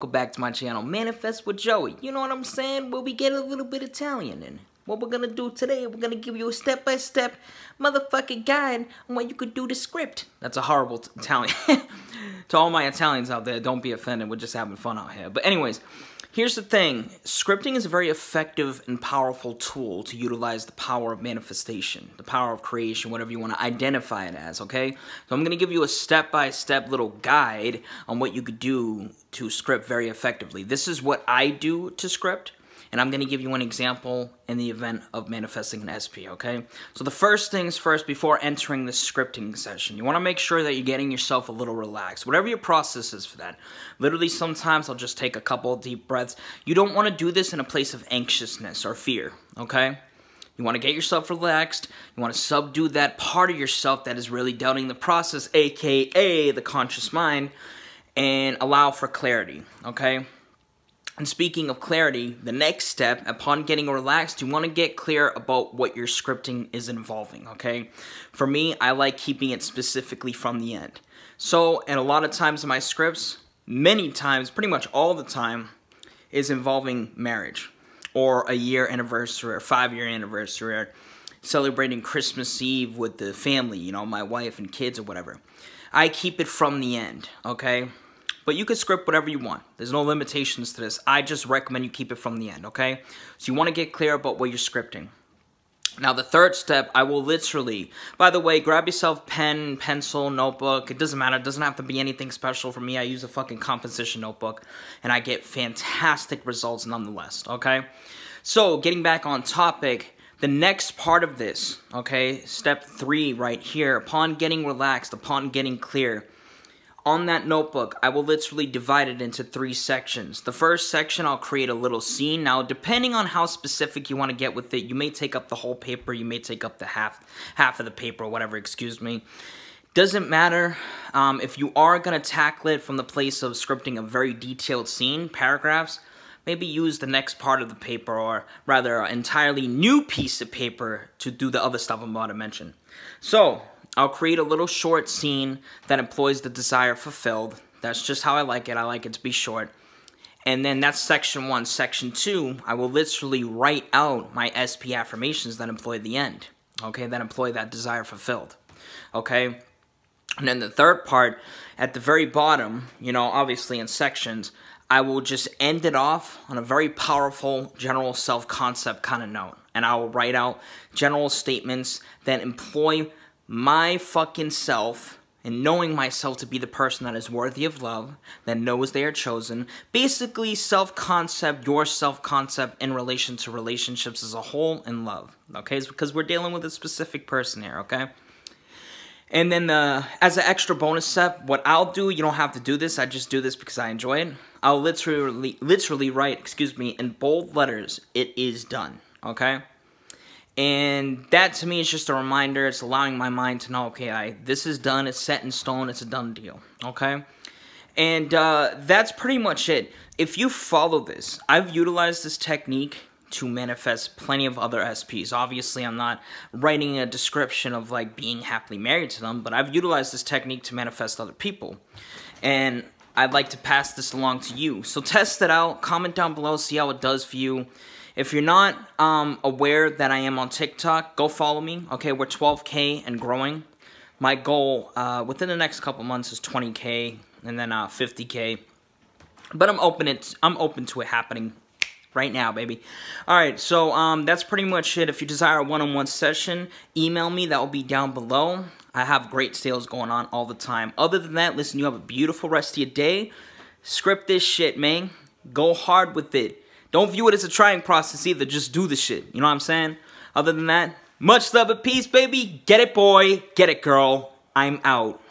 Go back to my channel, Manifest with Joey. You know what I'm saying? Where we get a little bit Italian in. What we're gonna do today, we're gonna give you a step-by-step motherfucking guide on what you could do to script. That's a horrible Italian. to all my Italians out there, don't be offended. We're just having fun out here. But anyways, here's the thing. Scripting is a very effective and powerful tool to utilize the power of manifestation, the power of creation, whatever you want to identify it as, okay? So I'm going to give you a step by -step little guide on what you could do to script very effectively. This is what I do to script and I'm going to give you an example in the event of manifesting an SP, okay? So the first things first before entering the scripting session, you want to make sure that you're getting yourself a little relaxed, whatever your process is for that. Literally, sometimes I'll just take a couple deep breaths. You don't want to do this in a place of anxiousness or fear, okay? You want to get yourself relaxed. You want to subdue that part of yourself that is really doubting the process, aka the conscious mind, and allow for clarity, okay? And speaking of clarity, the next step upon getting relaxed, you want to get clear about what your scripting is involving, okay? For me, I like keeping it specifically from the end. So, and a lot of times in my scripts, many times, pretty much all the time, is involving marriage or a year anniversary or five year anniversary or celebrating Christmas Eve with the family, you know, my wife and kids or whatever. I keep it from the end, okay? But you can script whatever you want. There's no limitations to this. I just recommend you keep it from the end, okay? So you wanna get clear about what you're scripting. Now the third step, I will literally, by the way, grab yourself pen, pencil, notebook, it doesn't matter, it doesn't have to be anything special for me, I use a fucking composition notebook, and I get fantastic results nonetheless, okay? So, getting back on topic, the next part of this, okay, step three right here, upon getting relaxed, upon getting clear, on that notebook, I will literally divide it into three sections. The first section, I'll create a little scene. Now, depending on how specific you want to get with it, you may take up the whole paper, you may take up the half, half of the paper, or whatever, excuse me. Doesn't matter um, if you are going to tackle it from the place of scripting a very detailed scene, paragraphs, maybe use the next part of the paper or rather an entirely new piece of paper to do the other stuff I'm about to mention. So, I'll create a little short scene that employs the desire fulfilled. That's just how I like it. I like it to be short. And then that's section one. Section two, I will literally write out my SP affirmations that employ the end. Okay, that employ that desire fulfilled. Okay. And then the third part, at the very bottom, you know, obviously in sections, I will just end it off on a very powerful general self concept kind of note. And I will write out general statements that employ my fucking self and knowing myself to be the person that is worthy of love, that knows they are chosen. Basically, self concept, your self concept in relation to relationships as a whole and love. Okay, it's because we're dealing with a specific person here, okay? And then uh, as an extra bonus step, what I'll do, you don't have to do this, I just do this because I enjoy it. I'll literally, literally write, excuse me, in bold letters, it is done, okay? And that to me is just a reminder. It's allowing my mind to know, okay, I, this is done. It's set in stone. It's a done deal. Okay? And uh, that's pretty much it. If you follow this, I've utilized this technique to manifest plenty of other SPs. Obviously, I'm not writing a description of like being happily married to them, but I've utilized this technique to manifest other people. And I'd like to pass this along to you. So test it out, comment down below, see how it does for you. If you're not um, aware that I am on TikTok, go follow me. Okay, we're 12K and growing. My goal uh, within the next couple months is 20K and then uh, 50K. But I'm open, it, I'm open to it happening right now, baby. All right, so um, that's pretty much it. If you desire a one-on-one -on -one session, email me. That will be down below. I have great sales going on all the time. Other than that, listen, you have a beautiful rest of your day. Script this shit, man. Go hard with it. Don't view it as a trying process either. Just do the shit. You know what I'm saying? Other than that, much love and peace, baby. Get it, boy. Get it, girl. I'm out.